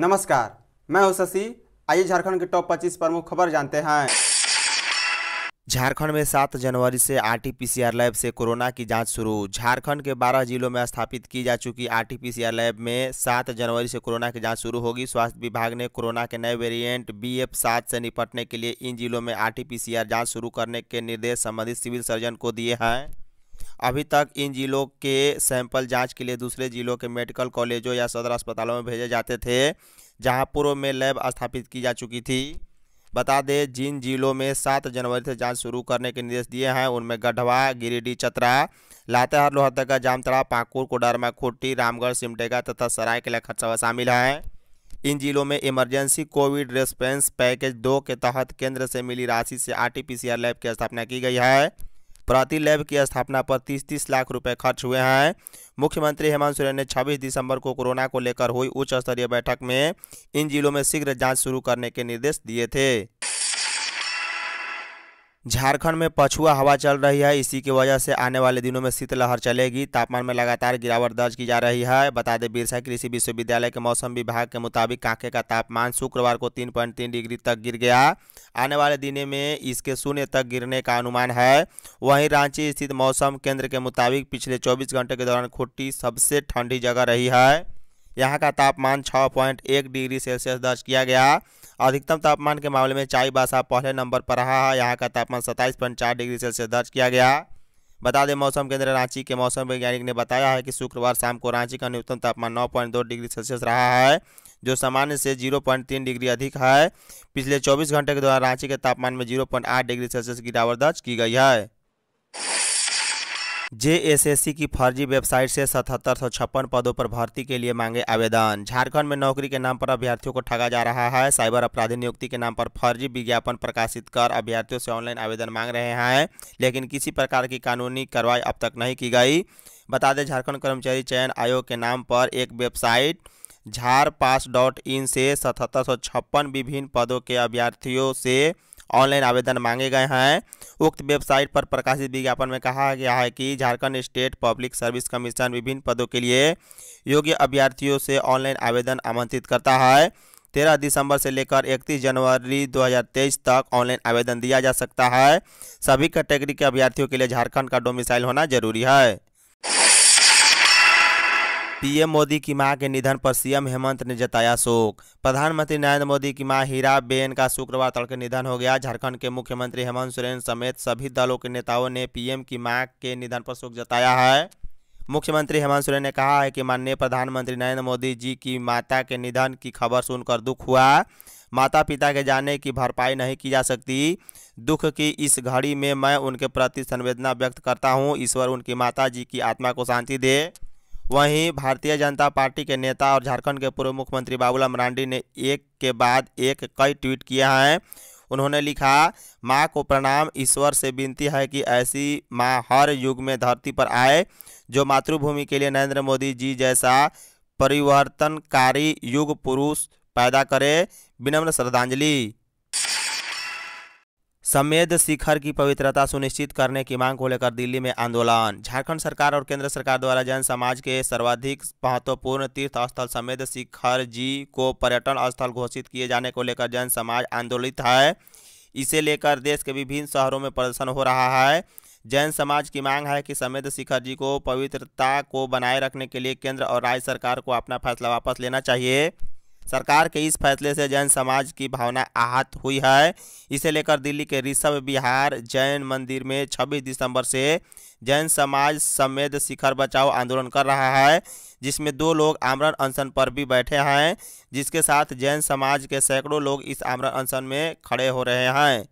नमस्कार मैं हूं शशि आइए झारखंड के टॉप 25 प्रमुख खबर जानते हैं झारखंड में 7 जनवरी से आरटीपीसीआर लैब से कोरोना की जांच शुरू झारखंड के 12 जिलों में स्थापित की जा चुकी आरटीपीसीआर लैब में 7 जनवरी से कोरोना की जांच शुरू होगी स्वास्थ्य विभाग ने कोरोना के नए वेरिएंट बीएफ सात से निपटने के लिए इन जिलों में आरटीपीसीआर जांच शुरू करने के निर्देश संबंधित सिविल सर्जन को दिए हैं अभी तक इन जिलों के सैंपल जांच के लिए दूसरे जिलों के मेडिकल कॉलेजों या सदर अस्पतालों में भेजे जाते थे जहां पूर्व में लैब स्थापित की जा चुकी थी बता दें जिन जिलों में सात जनवरी से जांच शुरू करने के निर्देश दिए हैं उनमें गढ़वा गिरिडीह चतरा लातेहार लोहरदगा जामतरा पाकुड़ कोडरमा खुट्टी रामगढ़ सिमडेगा तथा सरायकेला खरसावा शामिल हैं इन जिलों में इमरजेंसी कोविड रेस्पेंस पैकेज दो के तहत केंद्र से मिली राशि से आरटीपीसीआर लैब की स्थापना की गई है प्रति लैब की स्थापना पर तीस तीस लाख रुपए खर्च हुए हैं मुख्यमंत्री हेमंत सोरेन ने 26 दिसंबर को कोरोना को लेकर हुई उच्च स्तरीय बैठक में इन जिलों में शीघ्र जांच शुरू करने के निर्देश दिए थे झारखंड में पछुआ हवा चल रही है इसी की वजह से आने वाले दिनों में शीतलहर चलेगी तापमान में लगातार गिरावट दर्ज की जा रही है बता दें बिरसा कृषि विश्वविद्यालय के मौसम विभाग के मुताबिक कांके का तापमान शुक्रवार को 3.3 डिग्री तक गिर गया आने वाले दिनों में इसके शून्य तक गिरने का अनुमान है वहीं रांची स्थित मौसम केंद्र के मुताबिक पिछले चौबीस घंटे के दौरान खुट्टी सबसे ठंडी जगह रही है यहाँ का तापमान छः डिग्री सेल्सियस दर्ज किया गया अधिकतम तापमान के मामले में चाई बासा पहले नंबर पर रहा है यहाँ का तापमान सत्ताईस पॉइंट चार डिग्री सेल्सियस दर्ज किया गया बता दें मौसम केंद्र रांची के मौसम वैज्ञानिक ने बताया है कि शुक्रवार शाम को रांची का न्यूनतम तापमान नौ पॉइंट दो डिग्री सेल्सियस रहा है जो सामान्य से जीरो पॉइंट तीन डिग्री अधिक है पिछले चौबीस घंटे के दौरान रांची के तापमान में जीरो पॉइंट आठ डिग्री सेल्सियस गिरावट दर्ज की गई है जेएसएससी की फर्जी वेबसाइट से सतहत्तर सौ छप्पन पदों पर भर्ती के लिए मांगे आवेदन झारखंड में नौकरी के नाम पर अभ्यर्थियों को ठगा जा रहा है साइबर अपराधी नियुक्ति के नाम पर फर्जी विज्ञापन प्रकाशित कर अभ्यर्थियों से ऑनलाइन आवेदन मांग रहे हैं लेकिन किसी प्रकार की कानूनी कार्रवाई अब तक नहीं की गई बता दें झारखंड कर्मचारी चयन आयोग के नाम पर एक वेबसाइट झार पास डॉट इन से सतहत्तर सौ छप्पन विभिन्न पदों के अभ्यर्थियों से ऑनलाइन आवेदन मांगे गए हैं उक्त वेबसाइट पर प्रकाशित विज्ञापन में कहा गया है कि Jharkhand state public service commission विभिन्न पदों के लिए योग्य अभ्यर्थियों से ऑनलाइन आवेदन आमंत्रित करता है तेरह दिसंबर से लेकर इकतीस जनवरी 2023 तक ऑनलाइन आवेदन दिया जा सकता है सभी कैटेगरी के अभ्यर्थियों के लिए झारखंड का डोमिसाइल होना जरूरी है पीएम मोदी की मां के निधन पर सीएम हेमंत ने जताया शोक प्रधानमंत्री नरेंद्र मोदी की मां हीरा बेन का शुक्रवार तड़के निधन हो गया झारखंड के मुख्यमंत्री हेमंत सोरेन समेत सभी दलों के नेताओं ने पीएम की मां के निधन पर शोक जताया है मुख्यमंत्री हेमंत सोरेन ने कहा है कि माननीय प्रधानमंत्री नरेंद्र मोदी जी की माता के निधन की खबर सुनकर दुख हुआ माता पिता के जाने की भरपाई नहीं की जा सकती दुख की इस घड़ी में मैं उनके प्रति संवेदना व्यक्त करता हूँ ईश्वर उनकी माता जी की आत्मा को शांति दे वहीं भारतीय जनता पार्टी के नेता और झारखंड के पूर्व मुख्यमंत्री बाबूलाल मरांडी ने एक के बाद एक कई ट्वीट किया है उन्होंने लिखा माँ को प्रणाम ईश्वर से विनती है कि ऐसी माँ हर युग में धरती पर आए जो मातृभूमि के लिए नरेंद्र मोदी जी जैसा परिवर्तनकारी युग पुरुष पैदा करे विनम्र श्रद्धांजलि समेद शिखर की पवित्रता सुनिश्चित करने की मांग को लेकर दिल्ली में आंदोलन झारखंड सरकार और केंद्र सरकार द्वारा जैन समाज के सर्वाधिक महत्वपूर्ण तीर्थ स्थल समेद शिखर जी को पर्यटन स्थल घोषित किए जाने को लेकर जैन समाज आंदोलित है इसे लेकर देश के विभिन्न शहरों में प्रदर्शन हो रहा है जैन समाज की मांग है कि समेद शिखर जी को पवित्रता को बनाए रखने के लिए केंद्र और राज्य सरकार को अपना फैसला वापस लेना चाहिए सरकार के इस फैसले से जैन समाज की भावना आहत हुई है इसे लेकर दिल्ली के ऋषभ बिहार जैन मंदिर में 26 दिसंबर से जैन समाज समेत शिखर बचाओ आंदोलन कर रहा है जिसमें दो लोग आमरण अनशन पर भी बैठे हैं जिसके साथ जैन समाज के सैकड़ों लोग इस आमरण अनशन में खड़े हो रहे हैं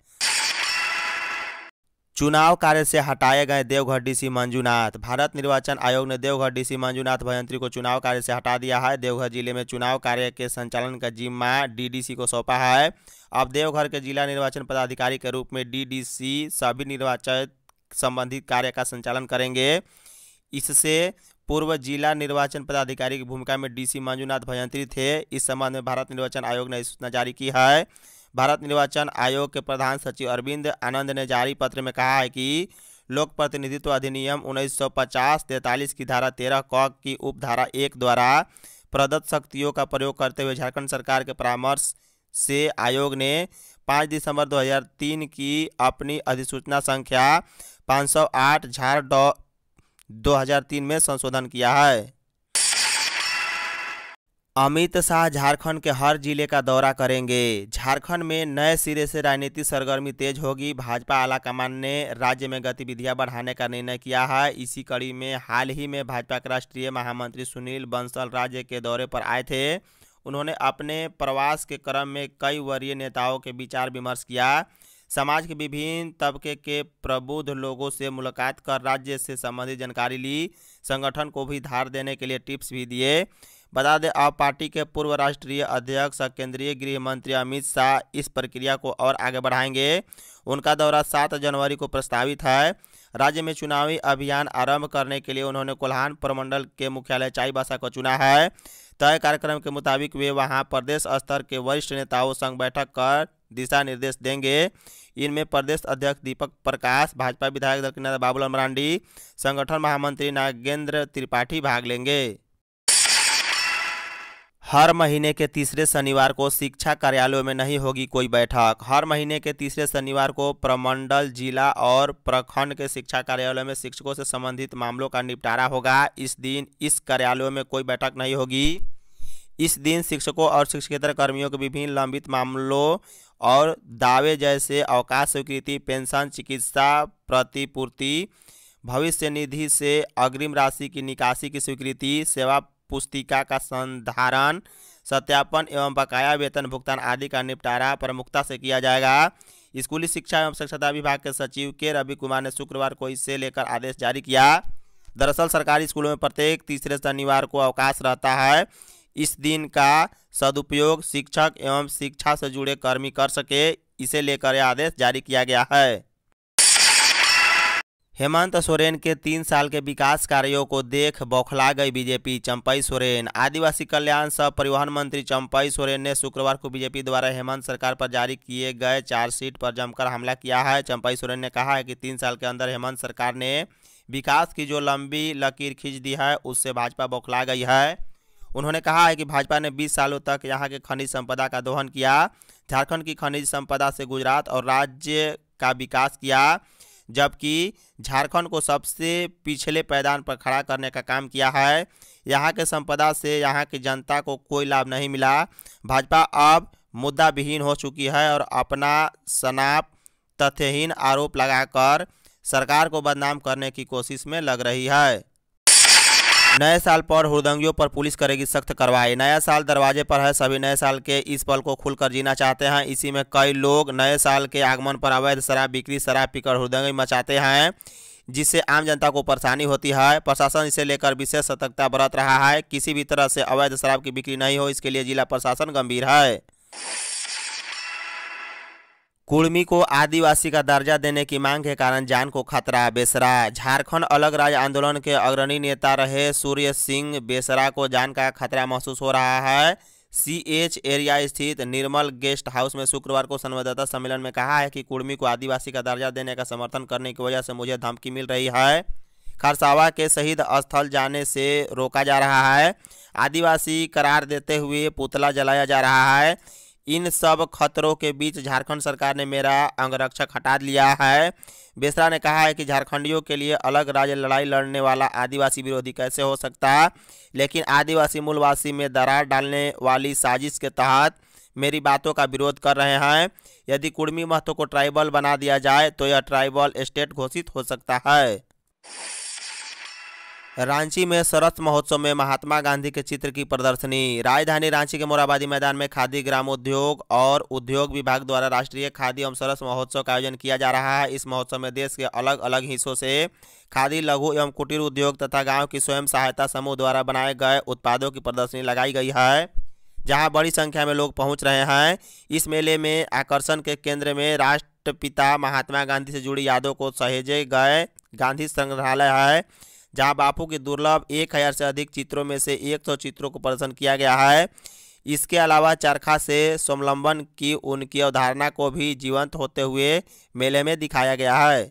चुनाव कार्य से हटाए गए देवघर डीसी मंजूनाथ भारत निर्वाचन आयोग ने देवघर डीसी मंजूनाथ भयंत्री को चुनाव कार्य से हटा दिया है देवघर जिले में चुनाव कार्य के संचालन का जिम्मा डीडीसी को सौंपा है अब देवघर के जिला निर्वाचन पदाधिकारी के रूप में डीडीसी सभी निर्वाचन संबंधित कार्य का संचालन करेंगे इससे पूर्व जिला निर्वाचन पदाधिकारी की भूमिका में डीसी मंजूनाथ भयंत्री थे इस संबंध में भारत निर्वाचन आयोग ने अधिसूचना जारी की है भारत निर्वाचन आयोग के प्रधान सचिव अरविंद आनंद ने जारी पत्र में कहा है कि लोक प्रतिनिधित्व अधिनियम 1950 तैंतालीस की धारा तेरह क की उपधारा एक द्वारा प्रदत्त शक्तियों का प्रयोग करते हुए झारखंड सरकार के परामर्श से आयोग ने 5 दिसंबर 2003 की अपनी अधिसूचना संख्या 508 झार दो में संशोधन किया है अमित शाह झारखंड के हर जिले का दौरा करेंगे झारखंड में नए सिरे से राजनीतिक सरगर्मी तेज होगी भाजपा आलाकमान ने राज्य में गतिविधियां बढ़ाने का निर्णय किया है इसी कड़ी में हाल ही में भाजपा के राष्ट्रीय महामंत्री सुनील बंसल राज्य के दौरे पर आए थे उन्होंने अपने प्रवास के क्रम में कई वरीय नेताओं के विचार विमर्श किया समाज के विभिन्न तबके के प्रबुद्ध लोगों से मुलाकात कर राज्य से संबंधित जानकारी ली संगठन को भी धार देने के लिए टिप्स भी दिए बता दें आप पार्टी के पूर्व राष्ट्रीय अध्यक्ष और केंद्रीय गृह मंत्री अमित शाह इस प्रक्रिया को और आगे बढ़ाएंगे उनका दौरा सात जनवरी को प्रस्तावित है राज्य में चुनावी अभियान आरंभ करने के लिए उन्होंने कोल्हान प्रमंडल के मुख्यालय चाईबासा को चुना है तय कार्यक्रम के मुताबिक वे वहां प्रदेश स्तर के वरिष्ठ नेताओं संग बैठक कर दिशा निर्देश देंगे इनमें प्रदेश अध्यक्ष दीपक प्रकाश भाजपा विधायक दल के नेता बाबूलाल मरांडी संगठन महामंत्री नागेंद्र त्रिपाठी भाग लेंगे हर महीने के तीसरे शनिवार को शिक्षा कार्यालयों में नहीं होगी कोई बैठक हर महीने के तीसरे शनिवार को प्रमंडल जिला और प्रखंड के शिक्षा कार्यालय में शिक्षकों से संबंधित मामलों का निपटारा होगा इस दिन इस कार्यालयों में कोई बैठक नहीं होगी इस दिन शिक्षकों और शिक्षकेतर कर्मियों के विभिन्न लंबित मामलों और दावे जैसे अवकाश स्वीकृति पेंशन चिकित्सा प्रतिपूर्ति भविष्य निधि से अग्रिम राशि की निकासी की स्वीकृति सेवा पुस्तिका का संधारण सत्यापन एवं बकाया वेतन भुगतान आदि का निपटारा प्रमुखता से किया जाएगा स्कूली शिक्षा एवं शिक्षता विभाग के सचिव के रवि कुमार ने शुक्रवार को इससे लेकर आदेश जारी किया दरअसल सरकारी स्कूलों में प्रत्येक तीसरे शनिवार को अवकाश रहता है इस दिन का सदुपयोग शिक्षक एवं शिक्षा से जुड़े कर्मी कर सके इसे लेकर यह आदेश जारी किया गया है हेमंत सोरेन के तीन साल के विकास कार्यों को देख बौखला गई बीजेपी चंपई सोरेन आदिवासी कल्याण सह परिवहन मंत्री चंपई सोरेन ने शुक्रवार को बीजेपी द्वारा हेमंत सरकार पर जारी किए गए चार्जशीट पर जमकर हमला किया है चंपई सोरेन ने कहा है कि तीन साल के अंदर हेमंत सरकार ने विकास की जो लंबी लकीर खींच दी है उससे भाजपा बौखला गई है उन्होंने कहा है कि भाजपा ने बीस सालों तक यहाँ के खनिज संपदा का दोहन किया झारखंड की खनिज संपदा से गुजरात और राज्य का विकास किया जबकि झारखंड को सबसे पिछले पैदान पर खड़ा करने का काम किया है यहाँ के संपदा से यहाँ की जनता को कोई लाभ नहीं मिला भाजपा अब मुद्दा विहीन हो चुकी है और अपना शनाप तथ्यहीन आरोप लगाकर सरकार को बदनाम करने की कोशिश में लग रही है नए साल पर हृदंगियों पर पुलिस करेगी सख्त कार्रवाई नया साल दरवाजे पर है सभी नए साल के इस पल को खुलकर जीना चाहते हैं इसी में कई लोग नए साल के आगमन पर अवैध शराब बिक्री शराब पीकर हृदंगी मचाते हैं जिससे आम जनता को परेशानी होती है प्रशासन इसे लेकर विशेष सतर्कता बरत रहा है किसी भी तरह से अवैध शराब की बिक्री नहीं हो इसके लिए जिला प्रशासन गंभीर है कुर्मी को आदिवासी का दर्जा देने की मांग के कारण जान को खतरा बेसरा झारखंड अलग राज्य आंदोलन के अग्रणी नेता रहे सूर्य सिंह बेसरा को जान का खतरा महसूस हो रहा है सी एच एरिया स्थित निर्मल गेस्ट हाउस में शुक्रवार को संवाददाता सम्मेलन में कहा है कि कुर्मी को आदिवासी का दर्जा देने का समर्थन करने की वजह से मुझे धमकी मिल रही है खरसावा के शहीद स्थल जाने से रोका जा रहा है आदिवासी करार देते हुए पुतला जलाया जा रहा है इन सब खतरों के बीच झारखंड सरकार ने मेरा अंगरक्षक हटा लिया है बेसरा ने कहा है कि झारखंडियों के लिए अलग राज्य लड़ाई लड़ने वाला आदिवासी विरोधी कैसे हो सकता है लेकिन आदिवासी मूलवासी में दरार डालने वाली साजिश के तहत मेरी बातों का विरोध कर रहे हैं यदि कुर्मी महतो को ट्राइबल बना दिया जाए तो यह ट्राइबल स्टेट घोषित हो सकता है रांची में सरस महोत्सव में महात्मा गांधी के चित्र की प्रदर्शनी राजधानी रांची के मोराबादी मैदान में खादी ग्रामोद्योग और उद्योग विभाग द्वारा राष्ट्रीय खादी एवं सरस महोत्सव का आयोजन किया जा रहा है इस महोत्सव में देश के अलग अलग हिस्सों से खादी लघु एवं कुटीर उद्योग तथा गाँव की स्वयं सहायता समूह द्वारा बनाए गए उत्पादों की प्रदर्शनी लगाई गई है जहाँ बड़ी संख्या में लोग पहुँच रहे हैं इस मेले में आकर्षण के केंद्र में राष्ट्रपिता महात्मा गांधी से जुड़ी यादों को सहेजे गए गांधी संग्रहालय है जहां बापू के दुर्लभ एक हज़ार से अधिक चित्रों में से एक सौ चित्रों को प्रदर्शन किया गया है इसके अलावा चरखा से स्वावलंबन की उनकी अवधारणा को भी जीवंत होते हुए मेले में दिखाया गया है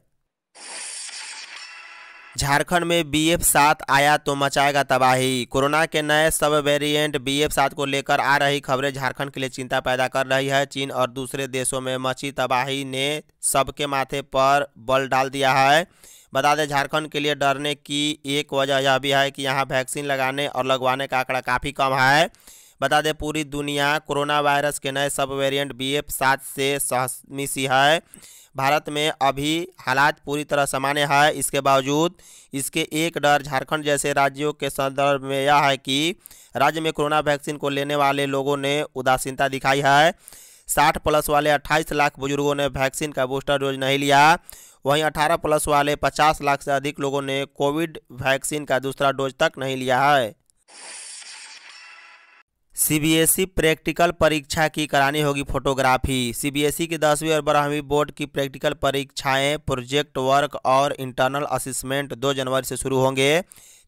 झारखंड में बी एफ सात आया तो मचाएगा तबाही कोरोना के नए सब वेरिएंट बी एफ सात को लेकर आ रही खबरें झारखंड के लिए चिंता पैदा कर रही है चीन और दूसरे देशों में मची तबाही ने सबके माथे पर बल डाल दिया है बता दें झारखंड के लिए डरने की एक वजह यह भी है कि यहाँ वैक्सीन लगाने और लगवाने का आंकड़ा काफ़ी कम है बता दें पूरी दुनिया कोरोना वायरस के नए सब वेरियंट बी एफ सात से सहमिसी है भारत में अभी हालात पूरी तरह सामान्य है इसके बावजूद इसके एक डर झारखंड जैसे राज्यों के संदर्भ में यह है कि राज्य में कोरोना वैक्सीन को लेने वाले लोगों ने उदासीनता दिखाई है साठ प्लस वाले अट्ठाईस लाख बुजुर्गों ने वैक्सीन का बूस्टर डोज नहीं लिया वहीं 18 प्लस वाले 50 लाख से अधिक लोगों ने कोविड वैक्सीन का दूसरा डोज तक नहीं लिया है सीबीएसई प्रैक्टिकल परीक्षा की करानी होगी फोटोग्राफी सीबीएसई की दसवीं और बारहवीं बोर्ड की प्रैक्टिकल परीक्षाएं प्रोजेक्ट वर्क और इंटरनल असिस्मेंट दो जनवरी से शुरू होंगे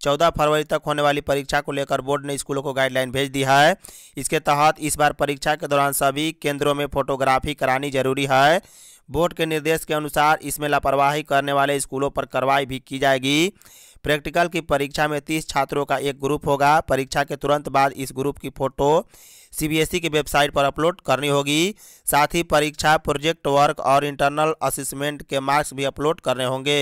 14 फरवरी तक होने वाली परीक्षा को लेकर बोर्ड ने स्कूलों को गाइडलाइन भेज दी है इसके तहत इस बार परीक्षा के दौरान सभी केंद्रों में फोटोग्राफी करानी जरूरी है बोर्ड के निर्देश के अनुसार इसमें लापरवाही करने वाले स्कूलों पर कार्रवाई भी की जाएगी प्रैक्टिकल की परीक्षा में तीस छात्रों का एक ग्रुप होगा परीक्षा के तुरंत बाद इस ग्रुप की फोटो सीबीएसई की वेबसाइट पर अपलोड करनी होगी साथ ही परीक्षा प्रोजेक्ट वर्क और इंटरनल असिसमेंट के मार्क्स भी अपलोड करने होंगे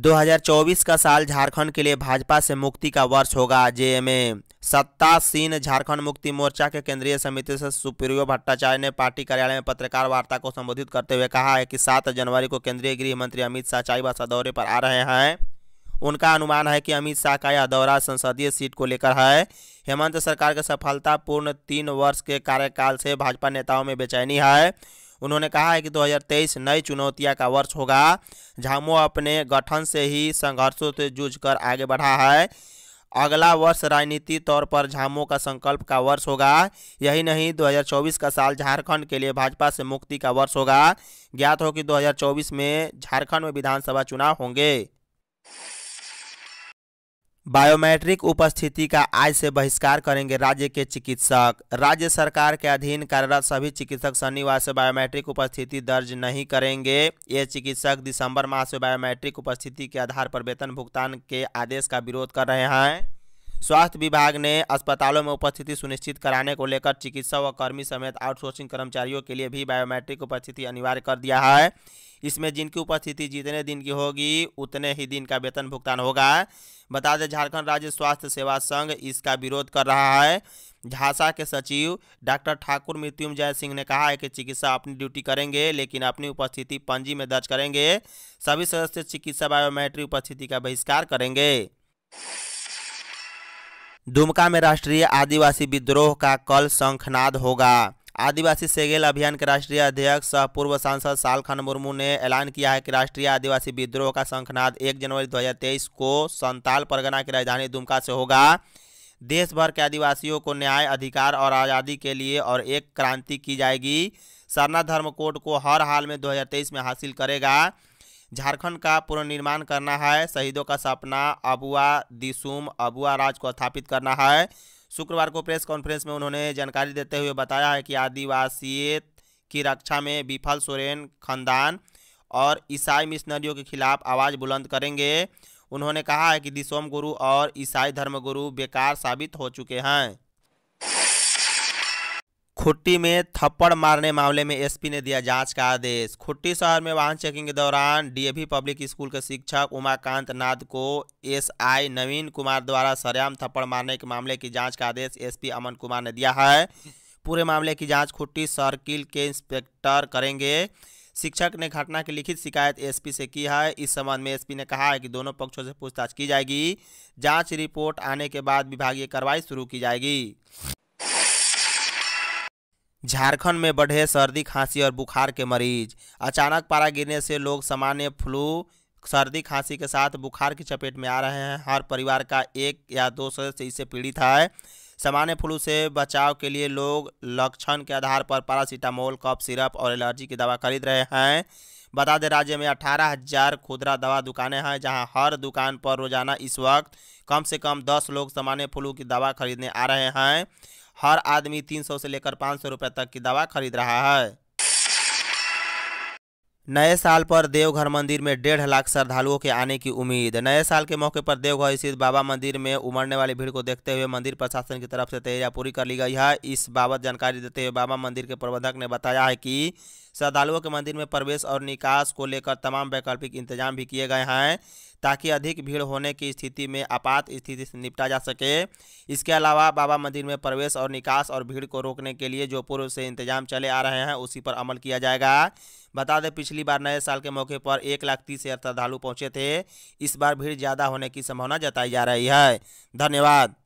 2024 का साल झारखंड के लिए भाजपा से मुक्ति का वर्ष होगा जे ए सत्तासीन झारखंड मुक्ति मोर्चा के केंद्रीय समिति से सुप्रियो भट्टाचार्य ने पार्टी कार्यालय में पत्रकार वार्ता को संबोधित करते हुए कहा है कि 7 जनवरी को केंद्रीय गृह मंत्री अमित शाह चाईबासा दौरे पर आ रहे हैं उनका अनुमान है कि अमित शाह का यह दौरा संसदीय सीट को लेकर है हेमंत सरकार के सफलतापूर्ण तीन वर्ष के कार्यकाल से भाजपा नेताओं में बेचैनी है उन्होंने कहा है कि 2023 नई चुनौतियां का वर्ष होगा झामो अपने गठन से ही संघर्षों से जूझकर आगे बढ़ा है अगला वर्ष राजनीति तौर पर झामो का संकल्प का वर्ष होगा यही नहीं 2024 का साल झारखंड के लिए भाजपा से मुक्ति का वर्ष होगा ज्ञात हो कि 2024 में झारखंड में विधानसभा चुनाव होंगे बायोमेट्रिक उपस्थिति का आज से बहिष्कार करेंगे राज्य के चिकित्सक राज्य सरकार के अधीन कार्यरत सभी चिकित्सक शनिवार से बायोमेट्रिक उपस्थिति दर्ज नहीं करेंगे ये चिकित्सक दिसंबर माह से बायोमेट्रिक उपस्थिति के आधार पर वेतन भुगतान के आदेश का विरोध कर रहे हैं स्वास्थ्य विभाग ने अस्पतालों में उपस्थिति सुनिश्चित कराने को लेकर चिकित्सा व कर्मी समेत आउटसोर्सिंग कर्मचारियों के लिए भी बायोमेट्रिक उपस्थिति अनिवार्य कर दिया है इसमें जिनकी उपस्थिति जितने दिन की होगी उतने ही दिन का वेतन भुगतान होगा बता दें झारखंड राज्य स्वास्थ्य सेवा संघ इसका विरोध कर रहा है झांसा के सचिव डॉक्टर ठाकुर मृत्युंजय सिंह ने कहा है कि चिकित्सा अपनी ड्यूटी करेंगे लेकिन अपनी उपस्थिति पंजी में दर्ज करेंगे सभी सदस्य चिकित्सा बायोमेट्रिक उपस्थिति का बहिष्कार करेंगे दुमका में राष्ट्रीय आदिवासी विद्रोह का कल शंखनाद होगा आदिवासी सेगेल अभियान के राष्ट्रीय अध्यक्ष सह पूर्व सांसद सालखन मुर्मू ने ऐलान किया है कि राष्ट्रीय आदिवासी विद्रोह का शंखनाद 1 जनवरी 2023 को संताल परगना की राजधानी दुमका से होगा देश भर के आदिवासियों को न्याय अधिकार और आज़ादी के लिए और एक क्रांति की जाएगी सरना धर्म कोड को हर हाल में 2023 में हासिल करेगा झारखंड का पुनर्निर्माण करना है शहीदों का सपना अबुआ दिसुम अबुआ राज को स्थापित करना है शुक्रवार को प्रेस कॉन्फ्रेंस में उन्होंने जानकारी देते हुए बताया है कि आदिवासी की रक्षा में विफल सोरेन खानदान और ईसाई मिशनरियों के खिलाफ आवाज़ बुलंद करेंगे उन्होंने कहा है कि दिसोम गुरु और ईसाई धर्मगुरु बेकार साबित हो चुके हैं खुट्टी में थप्पड़ मारने मामले में एसपी ने दिया जांच का आदेश खुट्टी शहर में वाहन चेकिंग के दौरान डीएवी पब्लिक स्कूल के शिक्षक उमाकांत नाथ को एसआई नवीन कुमार द्वारा सरेआम थप्पड़ मारने के मामले की जांच का आदेश एसपी अमन कुमार ने दिया है पूरे मामले की जांच खुट्टी सर्किल के इंस्पेक्टर करेंगे शिक्षक ने घटना की लिखित शिकायत एसपी से की है इस संबंध में एसपी ने कहा है कि दोनों पक्षों से पूछताछ की जाएगी जाँच रिपोर्ट आने के बाद विभागीय कार्रवाई शुरू की जाएगी झारखंड में बढ़े सर्दी खांसी और बुखार के मरीज अचानक पारा गिरने से लोग सामान्य फ्लू सर्दी खांसी के साथ बुखार की चपेट में आ रहे हैं हर परिवार का एक या दो सदस्य इससे पीड़ित है सामान्य फ्लू से बचाव के लिए लोग लक्षण के आधार पर पारासीटामोल कफ सिरप और एलर्जी की दवा खरीद रहे हैं बता दें राज्य में अठारह हजार खुदरा दवा दुकानें हैं जहां हर दुकान पर रोजाना इस वक्त कम से कम दस लोग सामान्य फ्लू की दवा खरीदने आ रहे हैं हर आदमी 300 से लेकर 500 रुपए तक की दवा खरीद रहा है नए साल पर देवघर मंदिर में डेढ़ लाख श्रद्धालुओं के आने की उम्मीद नए साल के मौके पर देवघर स्थित बाबा मंदिर में उमड़ने वाली भीड़ को देखते हुए मंदिर प्रशासन की तरफ से तैयारियां पूरी कर ली गई है इस बाबत जानकारी देते हुए बाबा मंदिर के प्रबंधक ने बताया है कि श्रद्धालुओं के मंदिर में प्रवेश और निकास को लेकर तमाम वैकल्पिक इंतजाम भी किए गए हैं ताकि अधिक भीड़ होने की स्थिति में आपात स्थिति से निपटा जा सके इसके अलावा बाबा मंदिर में प्रवेश और निकास और भीड़ को रोकने के लिए जो पूर्व से इंतजाम चले आ रहे हैं उसी पर अमल किया जाएगा बता दें पिछली बार नए साल के मौके पर एक लाख तीस हज़ार श्रद्धालु पहुंचे थे इस बार भीड़ ज़्यादा होने की संभावना जताई जा रही है धन्यवाद